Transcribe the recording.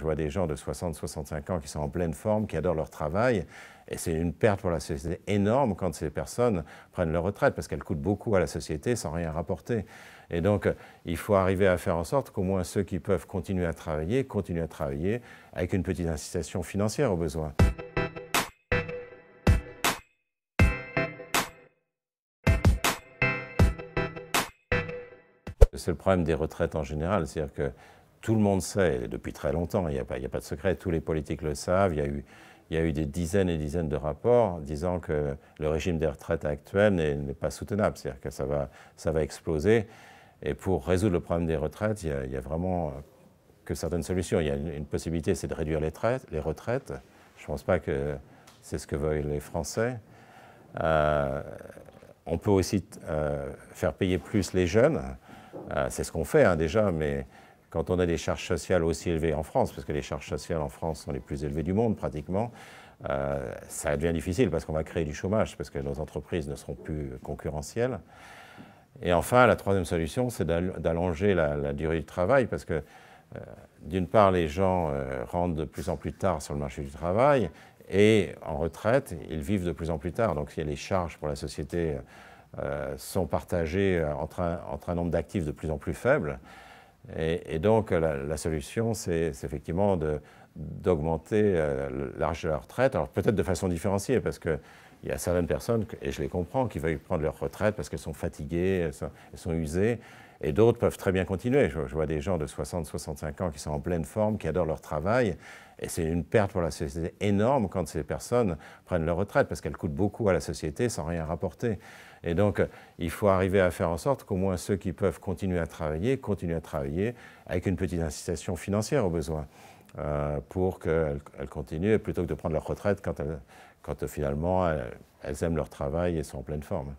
je vois des gens de 60-65 ans qui sont en pleine forme, qui adorent leur travail, et c'est une perte pour la société énorme quand ces personnes prennent leur retraite, parce qu'elles coûtent beaucoup à la société sans rien rapporter. Et donc, il faut arriver à faire en sorte qu'au moins ceux qui peuvent continuer à travailler, continuent à travailler avec une petite incitation financière au besoin. C'est le problème des retraites en général, c'est-à-dire que tout le monde sait, depuis très longtemps, il n'y a, pas de secret, tous les politiques le savent, il y, a eu, des dizaines et dizaines de rapports disant que le régime des retraites actuel n'est pas soutenable, c'est-à-dire que ça va, exploser. Et pour résoudre le problème des retraites, il n'y a, vraiment euh, que certaines solutions. Il y a une, possibilité, c'est de réduire les, retraites. Je ne pense pas que c'est ce que veulent les Français. Euh, on peut aussi euh, faire payer plus les jeunes. c'est ce qu'on fait hein, déjà, mais quand on a des charges sociales aussi élevées en France, parce que les charges sociales en France sont les plus élevées du monde pratiquement, euh, ça devient difficile parce qu'on va créer du chômage, parce que nos entreprises ne seront plus concurrentielles. Et enfin, la troisième solution, c'est d'allonger la, durée du travail, parce que euh, d'une part, les gens euh, rentrent de plus en plus tard sur le marché du travail, et en retraite, ils vivent de plus en plus tard. Donc les charges pour la société sont partagées entre entre un nombre d'actifs de plus en plus faible. Et, donc la, la solution, c'est effectivement de, d'augmenter euh, l'âge de la retraite, alors peut-être de façon différenciée, parce qu'il y a certaines personnes, et je les comprends, qui veulent prendre leur retraite parce qu'elles sont fatiguées, elles sont, usées, et d'autres peuvent très bien continuer. Je, je vois des gens de 60-65 ans qui sont en pleine forme, qui adorent leur travail, et c'est une perte pour la société énorme quand ces personnes prennent leur retraite, parce qu'elles coûtent beaucoup à la société sans rien rapporter. Et donc, euh, il faut arriver à faire en sorte qu'au moins ceux qui peuvent continuer à travailler, continuent à travailler avec une petite incitation financière au besoin. Euh, pour qu'elles continuent, plutôt que de prendre leur retraite quand, euh, finalement elles aiment leur travail et sont en pleine forme.